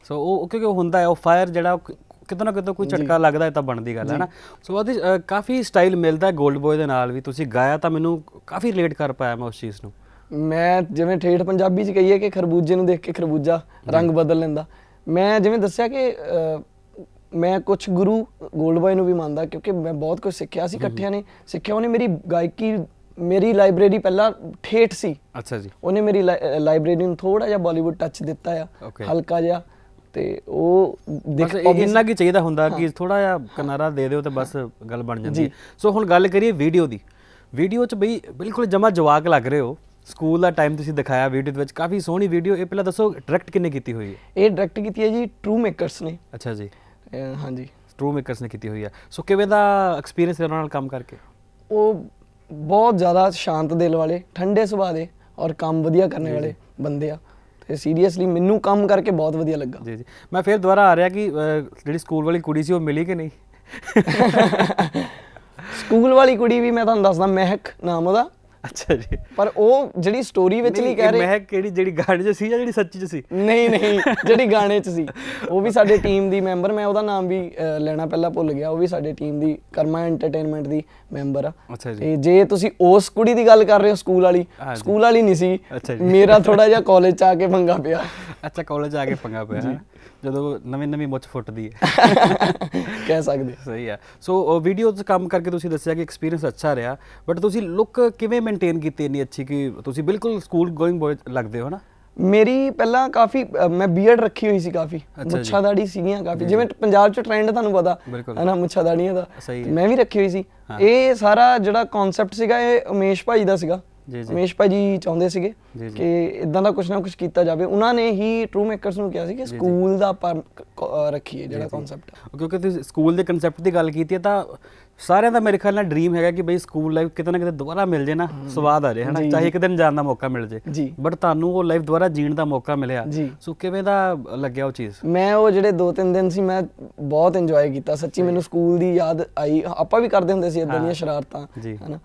S1: ਸੋ ਉਹ ਕਿਉਂਕਿ ਉਹ ਹੁੰਦਾ ਹੈ ਉਹ ਫਾਇਰ ਜਿਹੜਾ ਕਿਤਨਾ ਨਾ ਕਿਤੋਂ ਕੋਈ ਝਟਕਾ ਲੱਗਦਾ ਹੈ ਤਾਂ ਬਣਦੀ ਗੱਲ ਹੈ ਨਾ ਸੋ ਉਹਦੀ ਕਾਫੀ ਸਟਾਈਲ ਮਿਲਦਾ ਹੈ 골ਡ ਬॉय ਦੇ ਨਾਲ ਵੀ ਤੁਸੀਂ ਗਾਇਆ ਤਾਂ ਮੈਨੂੰ ਕਾਫੀ ਰਿਲੇਟ ਕਰ ਪਾਇਆ ਮੈਂ ਉਸ ਚੀਜ਼ ਨੂੰ
S2: ਮੈਂ ਜਿਵੇਂ ਠੇਠ ਪੰਜਾਬੀ ਚ ਕਹੀਏ ਕਿ ਖਰਬੂਜੇ ਨੂੰ ਦੇਖ ਕੇ ਖਰਬੂਜਾ ਰੰਗ ਬਦਲ ਲੈਂਦਾ ਮੈਂ ਜਿਵੇਂ ਦੱਸਿਆ ਕਿ ਮੈਂ ਕੁਝ ਗੁਰੂ ਗੋਲਡ ਬਾਏ ਨੂੰ ਵੀ ਮੰਨਦਾ ਕਿਉਂਕਿ ਮੈਂ ਬਹੁਤ ਕੁਝ ਸਿੱਖਿਆ ਸੀ ਇਕੱਠਿਆਂ ਨੇ ਸਿੱਖਿਆ ਉਹਨੇ ਮੇਰੀ ਗਾਇਕੀ ਮੇਰੀ ਲਾਇਬ੍ਰੇਰੀ ਪਹਿਲਾਂ ਠੇਠ ਸੀ ਅੱਛਾ ਜੀ ਉਹਨੇ ਮੇਰੀ ਲਾਇਬ੍ਰੇਰੀ ਨੂੰ ਥੋੜਾ ਜਿਹਾ ਬਾਲੀਵੁੱਡ ਟੱਚ ਦਿੱਤਾ ਆ ਹਲਕਾ ਜਿਹਾ ਤੇ
S1: ਉਹ ਦੇਖ ਇੰਨਾ ਕੀ ਚਾਹੀਦਾ ਹੁੰਦਾ ਕਿ ਥੋੜਾ ਜਿਹਾ ਕਿਨਾਰਾ ਦੇ ਦਿਓ ਤੇ ਬਸ ਗੱਲ ਬਣ ਜਾਂਦੀ ਸੋ ਹੁਣ ਗੱਲ ਕਰੀਏ ਵੀਡੀਓ ਦੀ ਵੀਡੀਓ 'ਚ ਬਈ ਬਿਲਕੁਲ ਜਮਾ ਜਵਾਕ ਲੱਗ ਰਹੇ ਹੋ ਸਕੂਲ ਦਾ ਟਾਈਮ ਤੁਸੀਂ ਦਿਖਾਇਆ ਵੀਡੀਓ ਦੇ ਵਿੱਚ ਕਾਫੀ ਸੋਹਣੀ ਵੀਡੀਓ ਇਹ ਪਹਿਲਾਂ ਦੱਸੋ ਡਾਇਰੈਕਟ ਕਿੰਨੇ ਕੀਤੀ ਹੋਈ ਹੈ
S2: ਇਹ ਡਾਇਰੈਕਟ ਕੀਤੀ ਹੈ ਜੀ ਟਰੂ ਮੇਕਰਸ ਨੇ
S1: ਅੱਛਾ ਜੀ ਹਾਂਜੀ ਟਰੂ ਮੇਕਰਸ ਨੇ ਕੀਤੀ ਹੋਈ ਹੈ ਸੋ ਕਿਵੇਂ ਦਾ ਐਕਸਪੀਰੀਅੰਸ ਰਿਹਾ ਨਾਲ ਕੰਮ ਕਰਕੇ
S2: ਉਹ ਬਹੁਤ ਜ਼ਿਆਦਾ ਸ਼ਾਂਤ ਦਿਲ ਵਾਲੇ ਠੰਡੇ ਸੁਭਾਅ ਦੇ ਔਰ ਕੰਮ ਵਧੀਆ ਕਰਨ ਵਾਲੇ ਬੰਦੇ ਆ
S1: ਤੇ ਸੀਰੀਅਸਲੀ
S2: ਮੈਨੂੰ ਕੰਮ ਕਰਕੇ
S1: ਬਹੁਤ ਵਧੀਆ ਲੱਗਾ ਜੀ ਜੀ ਮੈਂ ਫਿਰ ਦੁਬਾਰਾ ਆ ਰਿਹਾ ਕਿ ਜਿਹੜੀ ਸਕੂਲ ਵਾਲੀ ਕੁੜੀ ਸੀ ਉਹ ਮਿਲੀ ਕਿ ਨਹੀਂ (laughs) ਸਕੂਲ
S2: ਵਾਲੀ ਕੁੜੀ ਵੀ ਮੈਂ ਤੁਹਾਨੂੰ ਦੱਸਦਾ ਮਹਿਕ ਨਾਮ ਉਹਦਾ ਅੱਛਾ ਜੀ ਪਰ ਉਹ ਜਿਹੜੀ ਸਟੋਰੀ ਵਿੱਚ ਨਹੀਂ ਕਹਿ ਰਹੇ ਮੈਂ ਕਿਹੜੀ ਜਿਹੜੀ ਗਾਣੇ 'ਚ ਸੀ ਜਾਂ ਜਿਹੜੀ ਸੱਚੀ 'ਚ ਸੀ ਨਹੀਂ ਨਹੀਂ ਜਿਹੜੀ ਗਾਣੇ 'ਚ ਸੀ ਉਹ ਵੀ ਸਾਡੇ ਟੀਮ ਦੀ ਮੈਂਬਰ ਮੈਂ ਉਹਦਾ ਨਾਮ ਵੀ ਲੈਣਾ ਪਹਿਲਾਂ ਭੁੱਲ ਗਿਆ ਉਹ ਵੀ ਸਾਡੇ ਟੀਮ ਦੀ ਕਰਮਾ ਐਂਟਰਟੇਨਮੈਂਟ ਦੀ ਮੈਂਬਰ ਆ ਅੱਛਾ ਜੀ ਤੇ ਜੇ ਤੁਸੀਂ ਉਸ ਕੁੜੀ ਦੀ ਗੱਲ ਕਰ ਰਹੇ ਹੋ ਸਕੂਲ ਵਾਲੀ ਸਕੂਲ ਵਾਲੀ ਨਹੀਂ ਸੀ ਮੇਰਾ ਥੋੜਾ ਜਿਹਾ ਕਾਲਜ 'ਚ ਆ ਕੇ ਪੰਗਾ ਪਿਆ
S1: ਅੱਛਾ ਕਾਲਜ ਆ ਕੇ ਪੰਗਾ ਪਿਆ ਜਦੋਂ ਨਵੀਂ ਨਵੀਂ ਮੁੱਛ ਫੁੱਟਦੀ ਹੈ (laughs) ਕਹਿ ਸਕਦੇ ਸਹੀ ਆ ਸੋ ਵੀਡੀਓਜ਼ ਕੰਮ ਕਰਕੇ ਤੁਸੀਂ ਦੱਸਿਆ ਕਿ ਐਕਸਪੀਰੀਅੰਸ ਅੱਛਾ ਰਿਹਾ ਬਟ ਤੁਸੀਂ ਲੁੱਕ ਕਿਵੇਂ ਮੇਨਟੇਨ ਕੀਤੀ ਇੰਨੀ ਅੱਛੀ ਕਿ ਤੁਸੀਂ ਬਿਲਕੁਲ ਸਕੂਲ ਗੋਇੰਗ ਬੋਏ ਲੱਗਦੇ ਹੋ ਨਾ
S2: ਮੇਰੀ ਪਹਿਲਾਂ ਕਾਫੀ ਮੈਂ ਬੀਅਰਡ ਰੱਖੀ ਹੋਈ ਸੀ ਕਾਫੀ ਮੁੱਛਾਂ ਦਾੜੀ ਸੀਗੀਆਂ ਕਾਫੀ ਜਿਵੇਂ ਪੰਜਾਬ 'ਚ ਟ੍ਰੈਂਡ ਤੁਹਾਨੂੰ ਪਤਾ ਹੈ ਨਾ ਮੁੱਛਾਂ ਦਾੜੀਆਂ ਦਾ ਮੈਂ ਵੀ ਰੱਖੀ ਹੋਈ ਸੀ ਇਹ ਸਾਰਾ ਜਿਹੜਾ ਕਨਸੈਪਟ ਸੀਗਾ ਇਹ ਉਮੇਸ਼ ਭਾਈ ਦਾ ਸੀਗਾ ਜੀ ਜੀ ਅਮੇਸ਼ ਭਾਜੀ ਚਾਹੁੰਦੇ ਸੀਗੇ ਕਿ ਇਦਾਂ ਦਾ ਕੁਝ ਨਾ ਕੁਝ ਕੀਤਾ ਜਾਵੇ ਉਹਨਾਂ ਨੇ ਹੀ ਟਰੂ ਮੇਕਰਸ ਨੂੰ ਕਿਹਾ ਸੀ ਕਿ ਸਕੂਲ ਦਾ ਪਰ
S1: ਰੱਖੀਏ ਜਿਹੜਾ ਕਨਸੈਪਟ ਕਿਉਂਕਿ ਤੁਸੀਂ ਸਕੂਲ ਦੇ ਕਨਸੈਪਟ ਦੀ ਗੱਲ ਕੀਤੀ ਹੈ ਤਾਂ ਸਾਰਿਆਂ ਦਾ ਮੇਰੇ ਖਿਆਲ ਨਾਲ ਡ੍ਰੀਮ ਹੈਗਾ ਕਿ ਬਈ ਸਕੂਲ ਲਾਈਫ ਕਿਤੇ ਨਾ ਕਿਤੇ ਦੁਬਾਰਾ ਮਿਲ ਜੇ ਨਾ ਸਵਾਦ ਆ ਜੇ ਹਨਾ ਚਾਹੇ ਇੱਕ ਦਿਨ ਜਾਣ ਦਾ ਮੌਕਾ ਮਿਲ ਜੇ ਬਟ ਤੁਹਾਨੂੰ ਉਹ ਲਾਈਫ ਦੁਬਾਰਾ ਜੀਣ ਦਾ ਮੌਕਾ ਮਿਲਿਆ ਸੋ ਕਿਵੇਂ ਦਾ ਲੱਗਿਆ ਉਹ ਚੀਜ਼
S2: ਮੈਂ ਉਹ ਜਿਹੜੇ 2-3 ਦਿਨ ਸੀ ਮੈਂ ਬਹੁਤ ਇੰਜੋਏ ਕੀਤਾ ਸੱਚੀ ਮੈਨੂੰ ਸਕੂਲ ਦੀ ਯਾਦ ਆਈ ਆਪਾਂ ਵੀ ਕਰਦੇ ਹੁੰਦੇ ਸੀ ਇਦਾਂ ਦੀਆਂ ਸ਼ਰਾਰਤਾਂ
S1: ਹਨਾ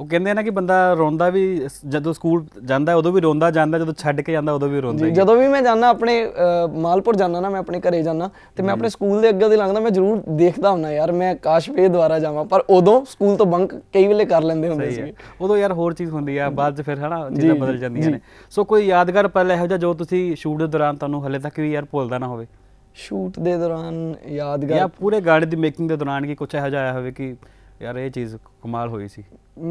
S1: ਉਹ ਕਹਿੰਦੇ ਨਾ ਕਿ ਬੰਦਾ ਰੋਂਦਾ ਵੀ ਜਦੋਂ ਸਕੂਲ ਜਾਂਦਾ ਉਦੋਂ ਵੀ ਰੋਂਦਾ ਜਾਂਦਾ ਜਦੋਂ ਛੱਡ ਕੇ ਜਾਂਦਾ ਉਦੋਂ ਵੀ ਰੋਂਦਾ ਜਦੋਂ
S2: ਵੀ ਮੈਂ ਜਾਂਦਾ ਆਪਣੇ ਮਾਲਪੁਰ ਜਾਂਦਾ ਨਾ ਮੈਂ ਆਪਣੇ ਘਰੇ ਜਾਂਦਾ ਤੇ ਮੈਂ ਆਪਣੇ ਸਕੂਲ ਦੇ ਅੱਗੇ ਦੇ ਲੰਘਦਾ ਮੈਂ ਜ਼ਰੂਰ ਦੇਖਦਾ ਹੁੰਨਾ ਯਾਰ ਮੈਂ ਕਾਸ਼ ਫੇਰ ਵਾਂ ਪਰ ਉਦੋਂ ਸਕੂਲ ਤੋਂ ਬੰਕ ਕਈ ਵੇਲੇ ਕਰ ਲੈਂਦੇ ਹੁੰਦੇ ਸੀ
S1: ਉਦੋਂ ਯਾਰ ਹੋਰ ਚੀਜ਼ ਹੁੰਦੀ ਆ ਬਾਅਦ ਚ ਫਿਰ ਹਨਾ ਚੀਜ਼ਾਂ ਬਦਲ ਜਾਂਦੀਆਂ ਨੇ ਸੋ ਕੋਈ ਯਾਦਗਾਰ ਪਲ ਇਹੋ ਜਿਹਾ ਜੋ ਤੁਸੀਂ ਸ਼ੂਟ ਦੇ ਦੌਰਾਨ ਤੁਹਾਨੂੰ ਹਲੇ ਤੱਕ ਵੀ ਯਾਰ ਭੁੱਲਦਾ ਨਾ ਹੋਵੇ
S2: ਸ਼ੂਟ ਦੇ ਦੌਰਾਨ ਯਾਦਗਾਰ ਜਾਂ
S1: ਪੂਰੇ ਗਾਣੇ ਦੀ ਮੇਕਿੰਗ ਦੇ ਦੌਰਾਨ ਕੀ ਕੁਝ ਇਹੋ ਜਿਹਾ ਆਇਆ ਹੋਵੇ ਕਿ ਯਾਰ ਇਹ ਚੀਜ਼ ਕਮਾਲ ਹੋਈ ਸੀ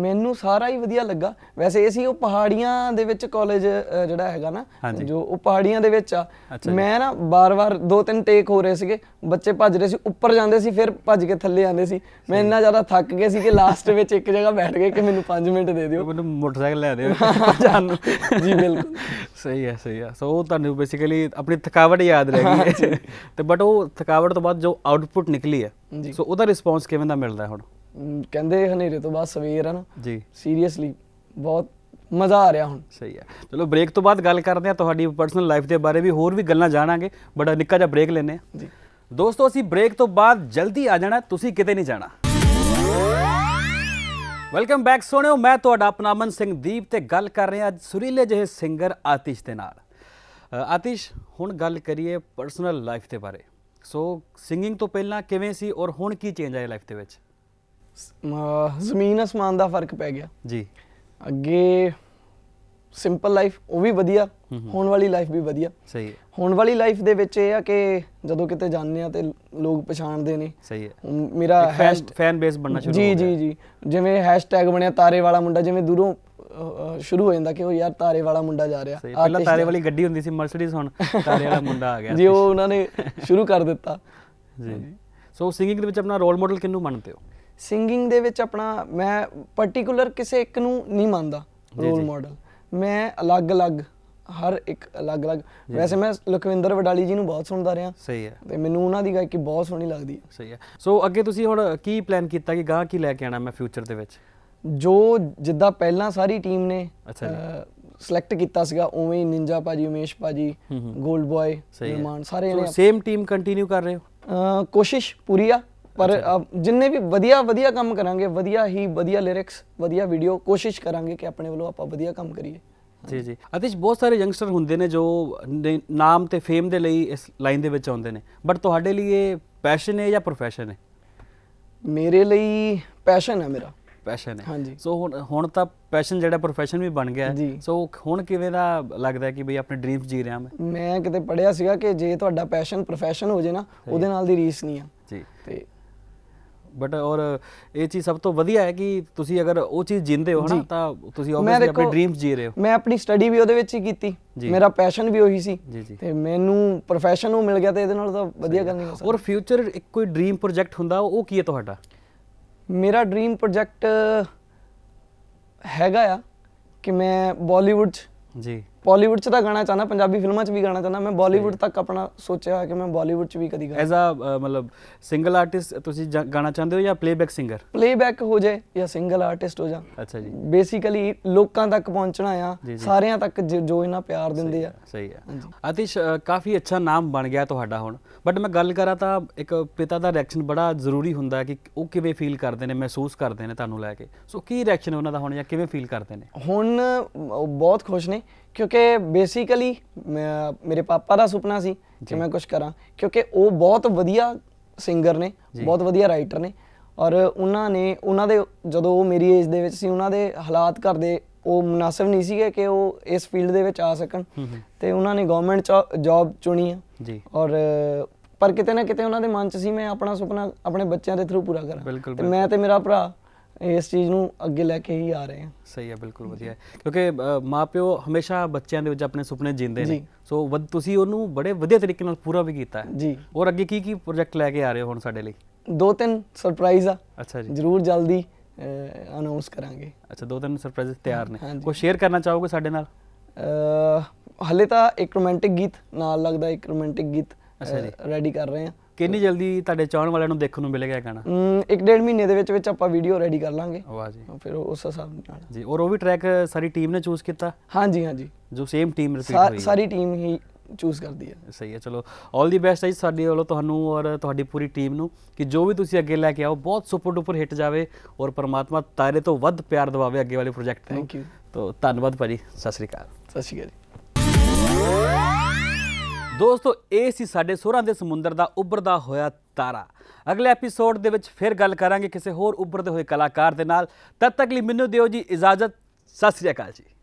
S2: ਮੈਨੂੰ ਸਾਰਾ ਹੀ ਵਧੀਆ ਲੱਗਾ ਵੈਸੇ ਇਹ ਸੀ ਉਹ ਪਹਾੜੀਆਂ ਦੇ ਵਿੱਚ ਕਾਲਜ ਜਿਹੜਾ ਹੈਗਾ ਨਾ ਜੋ ਉਹ ਪਹਾੜੀਆਂ ਦੇ ਵਿੱਚ ਆ ਮੈਂ ਨਾ ਬਾਰ-ਬਾਰ ਦੋ ਤਿੰਨ ਟੇਕ ਹੋ ਰਹੇ ਸੀਗੇ ਬੱਚੇ ਭੱਜ ਰਹੇ ਸੀ ਉੱਪਰ ਜਾਂਦੇ ਸੀ ਫਿਰ ਭੱਜ ਕੇ ਥੱਲੇ ਆਉਂਦੇ ਸੀ ਮੈਂ ਇੰਨਾ ਜ਼ਿਆਦਾ ਥੱਕ ਗਿਆ ਸੀ ਕਿ ਲਾਸਟ (laughs) ਵਿੱਚ ਇੱਕ ਜਗ੍ਹਾ ਬੈਠ ਗਏ ਕਿ ਮੈਨੂੰ 5 ਮਿੰਟ ਦੇ ਦਿਓ ਮੈਨੂੰ ਮੋਟਰਸਾਈਕਲ ਲੈ ਦਿਓ (laughs) ਜਾਨ
S1: ਜੀ ਬਿਲਕੁਲ ਸਹੀ ਹੈ ਸਹੀ ਹੈ ਸੋ ਉਹ ਤੁਹਾਨੂੰ ਬੇਸਿਕਲੀ ਆਪਣੀ ਥਕਾਵਟ ਯਾਦ ਰਹਿ ਗਈ ਤੇ ਬਟ ਉਹ ਥਕਾਵਟ ਤੋਂ ਬਾਅਦ ਜੋ ਆਊਟਪੁੱਟ ਨਿਕਲੀ ਹੈ ਸੋ ਉਹਦਾ ਰਿਸਪੌਂਸ ਕਿਵੇਂ ਦਾ ਮਿਲਦਾ ਹੈ ਹੁਣ
S2: ਕਹਿੰਦੇ ਹਨੇਰੇ ਤੋਂ ਬਾਅਦ ਸਵੇਰ ਹੈ ਨਾ ਜੀ ਸੀਰੀਅਸਲੀ ਬਹੁਤ ਮਜ਼ਾ ਆ ਰਿਹਾ ਹੁਣ ਸਹੀ ਹੈ
S1: ਚਲੋ ਬ੍ਰੇਕ ਤੋਂ ਬਾਅਦ ਗੱਲ ਕਰਦੇ ਆ ਤੁਹਾਡੀ ਪਰਸਨਲ ਲਾਈਫ ਦੇ ਬਾਰੇ ਵੀ ਹੋਰ ਵੀ ਗੱਲਾਂ ਜਾਣਾਂਗੇ ਬੜਾ ਨਿੱਕਾ ਜਿਹਾ ਬ੍ਰੇਕ ਲੈਨੇ ਆ ਜੀ ਦੋਸਤੋ ਅਸੀਂ ਬ੍ਰੇਕ ਤੋਂ ਬਾਅਦ ਜਲਦੀ ਆ ਜਾਣਾ ਤੁਸੀਂ ਕਿਤੇ ਨਹੀਂ ਜਾਣਾ ਵੈਲਕਮ ਬੈਕ ਸੋਣਿਓ ਮੈਂ ਤੁਹਾਡਾ ਆਪਣਾ ਅਮਨ ਸਿੰਘ ਦੀਪ ਤੇ ਗੱਲ ਕਰ ਰਹੇ ਹਾਂ ਅੱਜ ਸੁਰੀਲੇ ਜਿਹੇ ਸਿੰਗਰ ਆਤਿਸ਼ ਦੇ ਨਾਲ ਆਤਿਸ਼ ਹੁਣ ਗੱਲ ਕਰੀਏ ਪਰਸਨਲ ਲਾਈਫ ਦੇ ਬਾਰੇ ਸੋ ਸਿੰਗਿੰਗ ਤੋਂ ਪਹਿਲਾਂ ਕਿਵੇਂ ਸੀ ਔਰ ਹੁਣ ਕੀ ਚੇਂਜ ਆਇਆ ਲਾਈਫ ਦੇ ਵਿੱਚ
S2: ਜ਼ਮੀਨ ਅਸਮਾਨ ਦਾ ਫਰਕ ਪੈ ਗਿਆ ਜੀ ਅੱਗੇ ਸਿੰਪਲ ਲਾਈਫ ਉਹ ਵੀ ਵਧੀਆ ਹੋਣ ਵਾਲੀ ਲਾਈਫ ਵੀ ਵਧੀਆ ਸਹੀ ਹੈ ਹੋਣ ਵਾਲੀ ਲਾਈਫ ਦੇ ਵਿੱਚ ਇਹ ਆ ਕਿ ਜਦੋਂ ਕਿਤੇ ਜਾਂਦੇ ਆ ਤੇ ਲੋਕ ਪਛਾਣਦੇ ਨੇ ਸਹੀ ਹੈ ਮੇਰਾ
S1: ਫੈਨ ਬੇਸ ਬਣਨਾ ਸ਼ੁਰੂ ਹੋ ਗਿਆ ਜੀ
S2: ਜੀ ਜੀ ਜਿਵੇਂ ਹੈਸ਼ਟੈਗ ਬਣਿਆ ਤਾਰੇ ਵਾਲਾ ਮੁੰਡਾ ਜਿਵੇਂ ਦੂਰੋਂ ਸ਼ੁਰੂ ਹੋ ਜਾਂਦਾ ਕਿ ਉਹ ਯਾਰ ਤਾਰੇ ਵਾਲਾ ਮੁੰਡਾ ਜਾ ਰਿਹਾ ਪਹਿਲਾਂ ਤਾਰੇ ਵਾਲੀ
S1: ਗੱਡੀ ਹੁੰਦੀ ਸੀ ਮਰਸੀਡੀਜ਼ ਹੁਣ ਤਾਰੇ ਵਾਲਾ ਮੁੰਡਾ ਆ ਗਿਆ ਜੀ ਉਹ ਉਹਨਾਂ ਨੇ ਸ਼ੁਰੂ ਕਰ ਦਿੱਤਾ ਜੀ ਸੋ ਸਿੰਗਿੰਗ ਦੇ ਵਿੱਚ ਆਪਣਾ ਰੋਲ ਮਾਡਲ ਕਿੰਨੂੰ ਮੰਨਦੇ ਹੋ
S2: ਸਿੰਗਿੰਗ ਦੇ ਵਿੱਚ ਆਪਣਾ ਮੈਂ ਪਾਰਟਿਕੂਲਰ ਕਿਸੇ ਇੱਕ ਨੂੰ ਨਹੀਂ ਮੰਨਦਾ ਰੋਲ ਮਾਡਲ ਮੈਂ ਅਲੱਗ-ਅਲੱਗ ਹਰ ਇੱਕ ਅਲੱਗ-ਅਲੱਗ ਵੈਸੇ ਮੈਂ ਲਖਵਿੰਦਰ ਵਡਾਲੀ ਜੀ ਨੂੰ ਬਹੁਤ ਸੁਣਦਾ ਰਿਹਾ ਸਹੀ ਹੈ ਤੇ ਮੈਨੂੰ ਉਹਨਾਂ ਦੀ ਗਾਇਕੀ ਬਹੁਤ ਸੋਹਣੀ ਲੱਗਦੀ ਹੈ
S1: ਸਹੀ ਹੈ ਸੋ ਅੱਗੇ ਤੁਸੀਂ ਹੁਣ ਕੀ ਪਲਾਨ ਕੀਤਾ ਕਿ ਗਾਹ ਕੀ ਲੈ ਕੇ ਆਣਾ ਮੈਂ ਫਿਊਚਰ ਦੇ ਵਿੱਚ
S2: ਜੋ ਜਿੱਦਾਂ ਪਹਿਲਾਂ ਸਾਰੀ ਟੀਮ ਨੇ ਅੱਛਾ ਸਿਲੈਕਟ ਕੀਤਾ ਸੀਗਾ ਉਵੇਂ ਹੀ ਨਿੰਜਾ ਭਾਜੀ ਉਮੇਸ਼ ਭਾਜੀ 골ਡ ਬॉय ਨਿਰਮਾਨ ਸਾਰੇ ਨੇ ਸੇਮ
S1: ਟੀਮ ਕੰਟੀਨਿਊ ਕਰ
S2: ਰਹੇ ਹੋ ਕੋਸ਼ਿਸ਼ ਪੂਰੀ ਆ ਪਰ ਜਿੰਨੇ ਵੀ ਵਧੀਆ ਵਧੀਆ ਕੰਮ ਕਰਾਂਗੇ ਵਧੀਆ ਹੀ ਵਧੀਆ ਲਿਰਿਕਸ ਵਧੀਆ ਵੀਡੀਓ ਕੋਸ਼ਿਸ਼ ਕਰਾਂਗੇ ਕਿ ਆਪਣੇ ਵੱਲੋਂ ਆਪਾਂ ਵਧੀਆ ਕੰਮ ਕਰੀਏ
S1: ਜੀ ਜੀ ਅਤੇ ਬਹੁਤ ਸਾਰੇ ਯੰਗਸਟਰ ਹੁੰਦੇ ਨੇ ਜੋ ਨਾਮ ਤੇ ਫੇਮ ਦੇ ਲਈ ਇਸ ਲਾਈਨ ਦੇ ਵਿੱਚ ਆਉਂਦੇ ਨੇ ਬਟ ਤੁਹਾਡੇ ਲਈ ਇਹ ਪੈਸ਼ਨ ਹੈ ਜਾਂ ਪ੍ਰੋਫੈਸ਼ਨ ਹੈ
S2: ਮੇਰੇ ਲਈ ਪੈਸ਼ਨ
S1: ਹੈ ਮੇਰਾ ਪੈਸ਼ਨ ਹੈ ਹਾਂਜੀ ਸੋ ਹੁਣ ਹੁਣ ਤਾਂ ਪੈਸ਼ਨ ਜਿਹੜਾ ਪ੍ਰੋਫੈਸ਼ਨ ਵੀ ਬਣ ਗਿਆ ਸੋ ਹੁਣ ਕਿਵੇਂ ਦਾ ਲੱਗਦਾ ਕਿ ਬਈ ਆਪਣੇ ਡ੍ਰੀਮਸ ਜੀ ਰਿਹਾ ਮੈਂ
S2: ਮੈਂ ਕਿਤੇ ਪੜਿਆ ਸੀਗਾ ਕਿ ਜੇ ਤੁਹਾਡਾ ਪੈਸ਼ਨ ਪ੍ਰੋਫੈਸ਼ਨ ਹੋ ਜੇ ਨਾ ਉਹਦੇ ਨਾਲ ਦੀ ਰੀਸ ਨਹੀਂ ਆ
S1: ਜੀ ਤੇ ਬਟ ਔਰ ਇਹ ਚੀਜ਼ ਸਭ ਤੋਂ ਵਧੀਆ ਹੈ ਕਿ ਤੁਸੀਂ ਅਗਰ ਉਹ ਚੀਜ਼ ਜਿੰਦੇ ਹੋ ਨਾ ਤਾਂ ਤੁਸੀਂ ਆਬਵੀਅਸਲੀ ਆਪਣੇ ਡ੍ਰੀਮਸ ਜੀ ਰਹੇ ਹੋ
S2: ਮੈਂ ਆਪਣੀ ਸਟੱਡੀ ਵੀ ਉਹਦੇ ਵਿੱਚ ਹੀ ਕੀਤੀ ਮੇਰਾ ਪੈਸ਼ਨ ਵੀ ਉਹੀ ਸੀ ਤੇ ਮੈਨੂੰ profession ਉਹ ਮਿਲ ਗਿਆ ਤੇ ਇਹਦੇ ਨਾਲ ਤਾਂ
S1: ਵਧੀਆ ਗੱਲ ਨਹੀਂ ਹੋ ਸਕਦੀ ਔਰ ਫਿਊਚਰ ਇੱਕ ਕੋਈ ਡ੍ਰੀਮ ਪ੍ਰੋਜੈਕਟ ਹੁੰਦਾ ਉਹ ਕੀ ਹੈ ਤੁਹਾਡਾ
S2: ਮੇਰਾ ਡ੍ਰੀਮ ਪ੍ਰੋਜੈਕਟ ਹੈਗਾ ਆ ਕਿ ਮੈਂ ਬਾਲੀਵੁੱਡ ਜੀ ਬਾਲੀਵੁੱਡ 'ਚ ਤਾਂ ਗਾਣਾ ਚਾਹਨਾ ਪੰਜਾਬੀ ਫਿਲਮਾਂ 'ਚ ਵੀ ਗਾਣਾ ਚਾਹਨਾ ਮੈਂ ਬਾਲੀਵੁੱਡ ਤੱਕ ਆਪਣਾ ਸੋਚਿਆ ਕਿ ਮੈਂ ਬਾਲੀਵੁੱਡ
S1: 'ਚ ਵੀ ਕਦੀ ਗਾ ਐਜ਼ ਅ ਮਤਲਬ ਸਿੰਗਲ ਆਰਟਿਸਟ ਤੁਸੀਂ ਗਾਣਾ ਚਾਹੁੰਦੇ ਹੋ ਜਾਂ ਪਲੇਬੈਕ ਸਿੰਗਰ
S2: ਪਲੇਬੈਕ ਹੋ ਜਾਏ ਜਾਂ ਸਿੰਗਲ ਆਰਟਿਸਟ ਹੋ ਜਾ ਅੱਛਾ ਜੀ ਬੇਸਿਕਲੀ ਲੋਕਾਂ ਤੱਕ ਪਹੁੰਚਣਾ ਆ ਸਾਰਿਆਂ ਤੱਕ ਜੋ ਇਹਨਾਂ ਪਿਆਰ ਦਿੰਦੇ ਆ
S1: ਸਹੀ ਹੈ ਅਤੀਸ਼ ਕਾਫੀ ਅੱਛਾ ਨਾਮ ਬਣ ਗਿਆ ਤੁਹਾਡਾ ਹੁਣ ਬਟ ਮੈਂ ਗੱਲ ਕਰਾਂ ਤਾਂ ਇੱਕ ਪਿਤਾ ਦਾ ਰਿਐਕਸ਼ਨ ਬੜਾ ਜ਼ਰੂਰੀ ਹੁੰਦਾ ਕਿ ਉਹ ਕਿਵੇਂ ਫੀਲ ਕਰਦੇ ਨੇ ਮਹਿਸੂਸ ਕਰਦੇ ਨੇ ਤੁਹਾਨੂੰ ਲੈ ਕੇ ਸੋ ਕੀ ਰਿਐਕਸ਼ਨ ਉਹਨਾਂ ਦਾ ਹੁਣ ਜਾਂ ਕਿਵੇਂ ਫੀਲ ਕਰਦੇ ਨੇ
S2: ਹੁਣ ਬਹੁਤ ਖੁਸ਼ ਨੇ ਕਿਉਂਕਿ ਬੇਸਿਕਲੀ ਮੇਰੇ ਪਾਪਾ ਦਾ ਸੁਪਨਾ ਸੀ ਕਿ ਮੈਂ ਕੁਝ ਕਰਾਂ ਕਿਉਂਕਿ ਉਹ ਬਹੁਤ ਵਧੀਆ ਸਿੰਗਰ ਨੇ ਬਹੁਤ ਵਧੀਆ ਰਾਈਟਰ ਨੇ ਔਰ ਉਹਨਾਂ ਨੇ ਉਹਨਾਂ ਦੇ ਜਦੋਂ ਉਹ ਮੇਰੀ ਏਜ ਦੇ ਵਿੱਚ ਸੀ ਉਹਨਾਂ ਦੇ ਹਾਲਾਤ ਕਰਦੇ ਉਹ ਮناسب ਨਹੀਂ ਸੀਗੇ ਕਿ ਉਹ ਇਸ ਫੀਲਡ ਦੇ ਵਿੱਚ ਆ ਸਕਣ ਤੇ ਉਹਨਾਂ ਨੇ ਗਵਰਨਮੈਂਟ ਜੌਬ ਚੁਣੀ ਆ ਜੀ ਔਰ ਪਰ ਕਿਤੇ ਨਾ ਕਿਤੇ ਉਹਨਾਂ ਦੇ ਮਨ 'ਚ ਸੀ ਮੈਂ ਆਪਣਾ ਸੁਪਨਾ ਆਪਣੇ ਬੱਚਿਆਂ ਦੇ ਥਰੂ ਪੂਰਾ ਕਰਾਂ ਤੇ ਮੈਂ ਤੇ ਮੇਰਾ ਭਰਾ ਇਸ ਚੀਜ਼ ਨੂੰ ਅੱਗੇ ਲੈ ਕੇ ਹੀ ਆ ਰਹੇ ਹਾਂ
S1: ਸਹੀ ਹੈ ਬਿਲਕੁਲ ਵਧੀਆ ਕਿਉਂਕਿ ਮਾਪਿਓ ਹਮੇਸ਼ਾ ਬੱਚਿਆਂ ਦੇ ਵਿੱਚ ਆਪਣੇ ਸੁਪਨੇ ਜਿੰਦੇ ਨੇ ਸੋ ਵਦ ਤੁਸੀਂ ਉਹਨੂੰ ਬੜੇ ਵਧੀਆ ਤਰੀਕੇ ਨਾਲ ਪੂਰਾ ਵੀ ਕੀਤਾ ਜੀ ਔਰ ਅੱਗੇ ਕੀ ਕੀ ਪ੍ਰੋਜੈਕਟ ਲੈ ਕੇ ਆ ਰਹੇ ਹੋ ਹੁਣ ਸਾਡੇ ਲਈ
S2: ਦੋ ਤਿੰਨ ਸਰਪ੍ਰਾਈਜ਼ ਆ ਅੱਛਾ ਜੀ ਜ਼ਰੂਰ ਜਲਦੀ ਅਨਾਉਂਸ ਕਰਾਂਗੇ
S1: ਅੱਛਾ ਦੋ ਤਿੰਨ ਸਰਪ੍ਰਾਈਜ਼ ਤਿਆਰ ਨੇ ਕੋਈ
S2: ਸ਼ੇਅਰ ਕਰਨਾ ਚਾਹੋਗੇ ਸਾਡੇ ਨਾਲ ਹਲੇ ਤਾਂ ਇੱਕ ਰੋਮਾਂਟਿਕ ਗੀਤ ਨਾਲ ਲੱਗਦਾ ਇੱਕ ਰੋਮਾਂਟਿਕ ਗੀਤ ਰੈਡੀ ਕਰ ਰਹੇ ਹਾਂ
S1: ਕਿੰਨੀ ਜਲਦੀ ਤੁਹਾਡੇ ਚਾਹਣ ਵਾਲਿਆਂ ਨੂੰ ਦੇਖਣ ਨੂੰ ਮਿਲੇਗਾ ਇਹ ਗਾਣਾ
S2: ਇੱਕ ਡੇਢ ਮਹੀਨੇ ਦੇ ਵਿੱਚ ਵਿੱਚ ਆਪਾਂ ਵੀਡੀਓ
S1: ਰੈਡੀ ਕਰ ਲਾਂਗੇ ਵਾਹ ਜੀ ਫਿਰ ਉਸ ਹਿਸਾਬ ਨਾਲ ਜੀ ਔਰ ਉਹ ਵੀ ਟਰੈਕ ਸਾਰੀ ਟੀਮ ਨੇ ਚੂਜ਼ ਕੀਤਾ ਹਾਂਜੀ ਹਾਂਜੀ ਜੋ ਸੇਮ ਟੀਮ ਰਿਪੀਟ ਹੋਈ ਸਾਰੀ ਟੀਮ ਹੀ ਚੂਜ਼ ਕਰਦੀ ਹੈ ਸਹੀ ਹੈ ਚਲੋ 올 ਦੀ ਬੈਸਟ ਹੈ ਸਾਡੀ ਵੱਲੋਂ ਤੁਹਾਨੂੰ ਔਰ ਤੁਹਾਡੀ ਪੂਰੀ ਟੀਮ ਨੂੰ ਕਿ ਜੋ ਵੀ ਤੁਸੀਂ ਅੱਗੇ ਲੈ ਕੇ ਆਓ ਬਹੁਤ ਸੁਪਰ ਡੂਪਰ ਹਿੱਟ ਜਾਵੇ ਔਰ ਪਰਮਾਤਮਾ ਤਾਰੇ ਤੋਂ ਵੱਧ ਪਿਆਰ ਦਿਵਾਵੇ ਅੱਗੇ ਵਾਲੇ ਪ੍ਰੋਜੈਕਟ ਥੈਂਕ ਯੂ ਤੋਂ ਧੰਨਵਾਦ ਭਾਜੀ ਸਤਿ ਸ੍ਰੀ ਅਕਾਲ ਸਤਿ ਸ੍ਰੀ ਅਕਾਲ ਦੋਸਤੋ ਇਹ ਸੀ ਸਾਡੇ ਸੋਹਰਾਂ ਦੇ ਸਮੁੰਦਰ ਦਾ ਉੱਭਰਦਾ ਹੋਇਆ ਤਾਰਾ ਅਗਲੇ ਐਪੀਸੋਡ ਦੇ ਵਿੱਚ ਫਿਰ ਗੱਲ ਕਰਾਂਗੇ ਕਿਸੇ ਹੋਰ ਉੱਭਰਦੇ ਹੋਏ ਕਲਾਕਾਰ ਦੇ ਨਾਲ ਤਦ ਤੱਕ ਲਈ ਮੈਨੂੰ ਦਿਓ ਜੀ ਇਜਾਜ਼ਤ ਸਤਿ ਸ੍ਰੀ ਅਕਾਲ ਜੀ